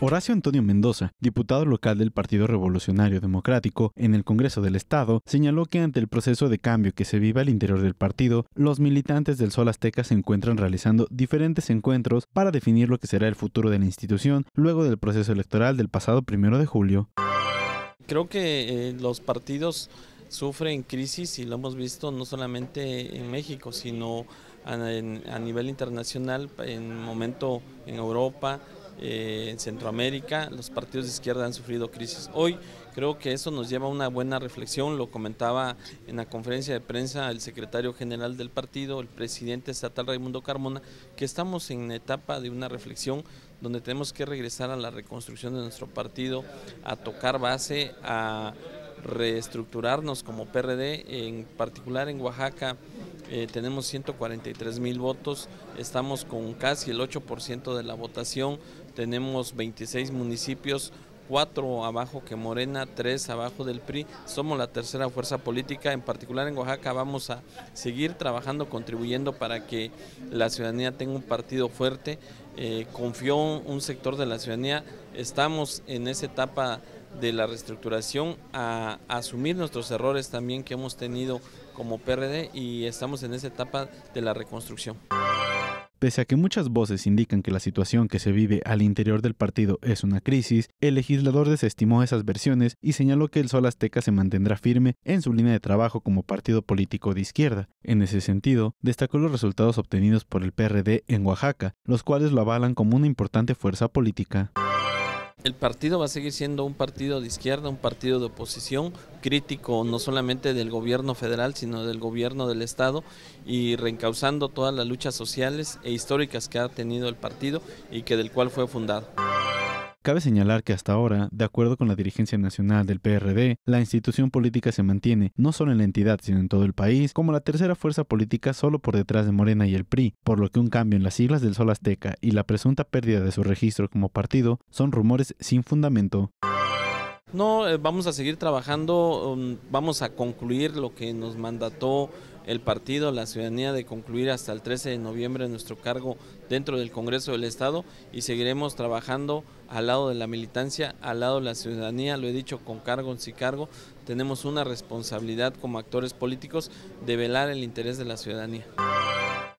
Horacio Antonio Mendoza, diputado local del Partido Revolucionario Democrático en el Congreso del Estado, señaló que ante el proceso de cambio que se vive al interior del partido, los militantes del Sol Azteca se encuentran realizando diferentes encuentros para definir lo que será el futuro de la institución luego del proceso electoral del pasado primero de julio. Creo que eh, los partidos sufren crisis y lo hemos visto no solamente en México, sino a, nivel internacional, en momento en Europa, eh, en Centroamérica, los partidos de izquierda han sufrido crisis. Hoy creo que eso nos lleva a una buena reflexión, lo comentaba en la conferencia de prensa el secretario general del partido, el presidente estatal Raimundo Carmona, que estamos en etapa de una reflexión donde tenemos que regresar a la reconstrucción de nuestro partido, a tocar base, a reestructurarnos como PRD, en particular en Oaxaca eh, tenemos 143 mil votos, estamos con casi el 8% de la votación, tenemos 26 municipios, cuatro abajo que Morena, tres abajo del PRI. Somos la tercera fuerza política, en particular en Oaxaca vamos a seguir trabajando, contribuyendo para que la ciudadanía tenga un partido fuerte. Eh, confió un sector de la ciudadanía, estamos en esa etapa de la reestructuración a asumir nuestros errores también que hemos tenido como PRD y estamos en esa etapa de la reconstrucción. Pese a que muchas voces indican que la situación que se vive al interior del partido es una crisis, el legislador desestimó esas versiones y señaló que el Sol Azteca se mantendrá firme en su línea de trabajo como partido político de izquierda. En ese sentido, destacó los resultados obtenidos por el PRD en Oaxaca, los cuales lo avalan como una importante fuerza política el partido va a seguir siendo un partido de izquierda, un partido de oposición, crítico no solamente del gobierno federal, sino del gobierno del Estado y reencauzando todas las luchas sociales e históricas que ha tenido el partido y que del cual fue fundado. Cabe señalar que hasta ahora, de acuerdo con la dirigencia nacional del PRD, la institución política se mantiene, no solo en la entidad, sino en todo el país, como la tercera fuerza política solo por detrás de Morena y el PRI, por lo que un cambio en las siglas del Sol Azteca y la presunta pérdida de su registro como partido son rumores sin fundamento. No, eh, vamos a seguir trabajando, um, vamos a concluir lo que nos mandató el partido, la ciudadanía de concluir hasta el 13 de noviembre nuestro cargo dentro del Congreso del Estado y seguiremos trabajando al lado de la militancia, al lado de la ciudadanía, lo he dicho con cargo en sí cargo, tenemos una responsabilidad como actores políticos de velar el interés de la ciudadanía.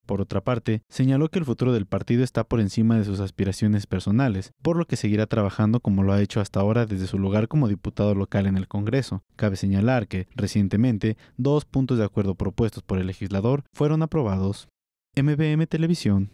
Por otra parte, señaló que el futuro del partido está por encima de sus aspiraciones personales, por lo que seguirá trabajando como lo ha hecho hasta ahora desde su lugar como diputado local en el Congreso. Cabe señalar que, recientemente, dos puntos de acuerdo propuestos por el legislador fueron aprobados. MBM Televisión.